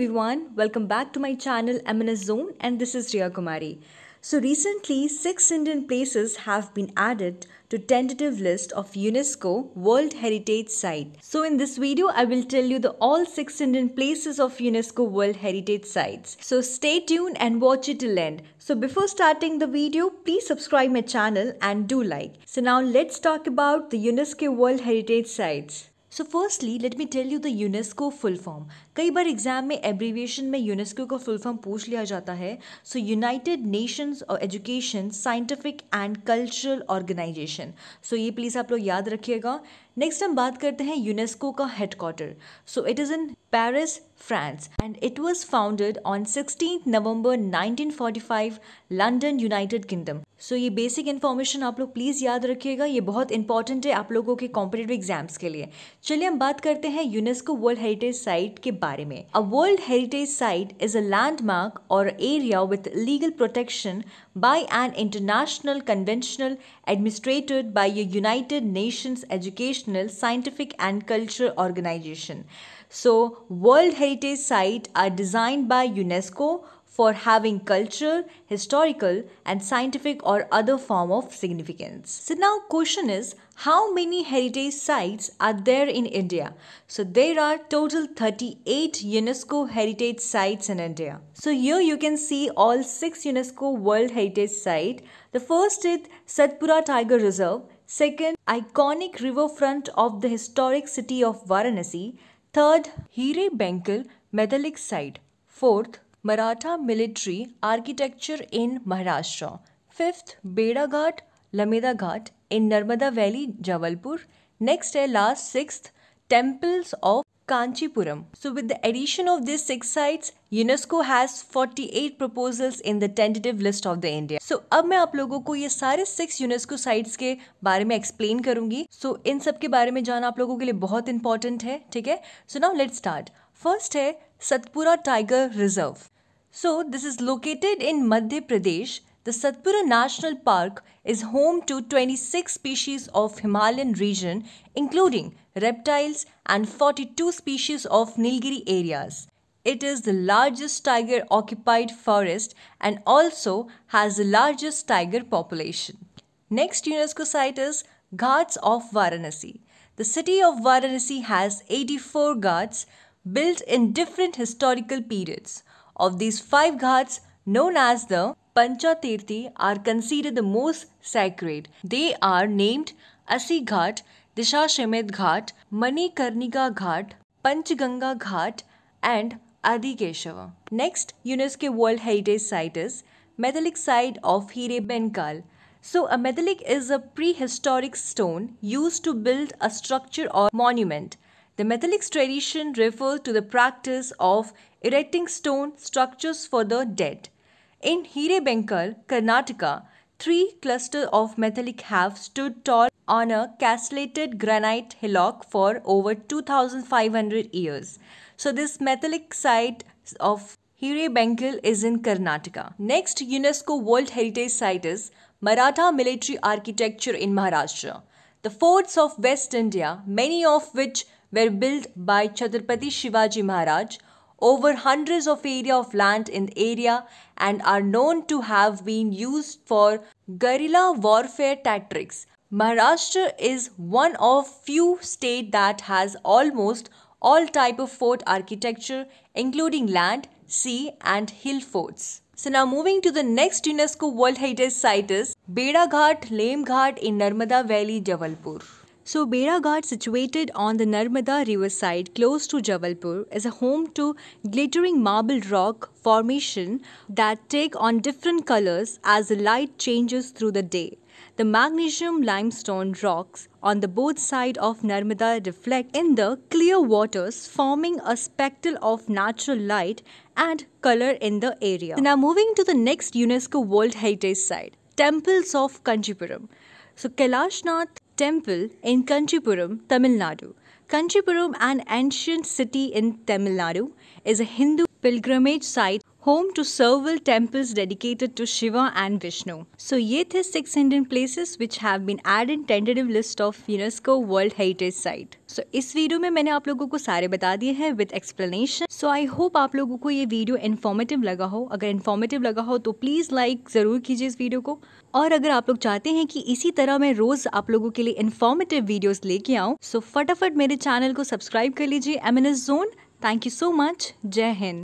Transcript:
everyone, welcome back to my channel MNS Zone and this is Riya Kumari. So recently, 6 Indian places have been added to tentative list of UNESCO World Heritage Site. So in this video, I will tell you the all 6 Indian places of UNESCO World Heritage Sites. So stay tuned and watch it till end. So before starting the video, please subscribe my channel and do like. So now let's talk about the UNESCO World Heritage Sites. So firstly, let me tell you the UNESCO full form. कई बार exam में abbreviation में UNESCO का full form पूछ लिया जाता है so United Nations और education scientific and cultural organisation so ये प्लीज़ आप लोग याद रखिएगा नेक्स्ट हम बात करते हैं यूनेस्को का headquarter so it is in Paris France and it was founded on sixteen November 1945 London United Kingdom so ये बेसिक इन्फॉर्मेशन आप लोग प्लीज़ याद रखिएगा ये बहुत इंपॉर्टेंट है आप लोगों के कॉम्पिटेटिव एग्जाम्स के लिए चलिए हम बात करते हैं यूनेस्को वर्ल्ड हेरिटेज साइट के बारे A World Heritage Site is a landmark or area with legal protection by an international convention, administered by a United Nations educational, scientific and cultural organization. So, World Heritage Sites are designed by UNESCO for having cultural, historical and scientific or other form of significance. So now question is how many heritage sites are there in India? So there are total 38 UNESCO heritage sites in India. So here you can see all 6 UNESCO World Heritage Site. The first is Satpura Tiger Reserve, second iconic riverfront of the historic city of Varanasi, third Hire Bengal metallic site, fourth Maratha military architecture in Maharashtra fifth Bheda Ghat Lameta Ghat in Narmada valley Jabalpur next है last six temples of Kanchipuram so with the addition of this six sites UNESCO has 48 proposals in the tentative list of the India so अब मैं आप लोगों को ये सारे six UNESCO sites के बारे में एक्सप्लेन करूंगी सो so, इन सब के बारे में जाना आप लोगों के लिए बहुत इंपॉर्टेंट है ठीक है so now let start First है Satpura tiger reserve So this is located in Madhya Pradesh. The Satpura National Park is home to 26 species of Himalayan region including reptiles and 42 species of Nilgiri areas. It is the largest tiger occupied forest and also has the largest tiger population. Next UNESCO site is Ghats of Varanasi. The city of Varanasi has 84 ghats built in different historical periods. Of these five ghats, known as the Panchatirthi, are considered the most sacred. They are named Asi Ghat, Dishashemit Ghat, Manikarnika Ghat, Panchganga Ghat, and Adi Keshava. Next UNESCO World Heritage Site is Metallic Site of Hire Benkal. So, a metallic is a prehistoric stone used to build a structure or monument. The Metallics tradition refers to the practice of erecting stone structures for the dead. In Hirebenkal, Karnataka, three clusters of metallic have stood tall on a castellated granite hillock for over 2500 years. So this metallic site of Hirebenkal is in Karnataka. Next UNESCO World Heritage Site is Maratha Military Architecture in Maharashtra. The forts of West India, many of which were built by Chhatrapati Shivaji Maharaj over hundreds of area of land in the area and are known to have been used for guerrilla warfare tactics. Maharashtra is one of few state that has almost all type of fort architecture including land, sea and hill forts. So now moving to the next UNESCO World Heritage Site is Beda Ghat, Lame Ghat in Narmada Valley, Jabalpur. So Beraghat situated on the Narmada riverside close to Jabalpur is a home to glittering marble rock formation that take on different colors as the light changes through the day. The magnesium limestone rocks on the both side of Narmada reflect in the clear waters forming a spectacle of natural light and color in the area. So now moving to the next UNESCO World Heritage Site, Temples of Kanchipuram. So Kailashnath temple in Kanchipuram, Tamil Nadu. Kanchipuram, an ancient city in Tamil Nadu, is a Hindu pilgrimage site home to several temples dedicated to Shiva and Vishnu. So ये थे six Indian places which have been added tentative list of UNESCO World Heritage Site. So इस video में मैंने आप लोगों को सारे बता दिए हैं with explanation. So I hope आप लोगों को ये वीडियो informative लगा हो अगर informative लगा हो तो प्लीज़ लाइक like, ज़रूर कीजिए इस वीडियो को और अगर आप लोग चाहते हैं कि इसी तरह मैं रोज़ आप लोगों के लिए इन्फॉर्मेटिव वीडियोस लेके आऊँ सो फटाफट मेरे चैनल को सब्सक्राइब कर लीजिए M zone thank you so much जय हिंद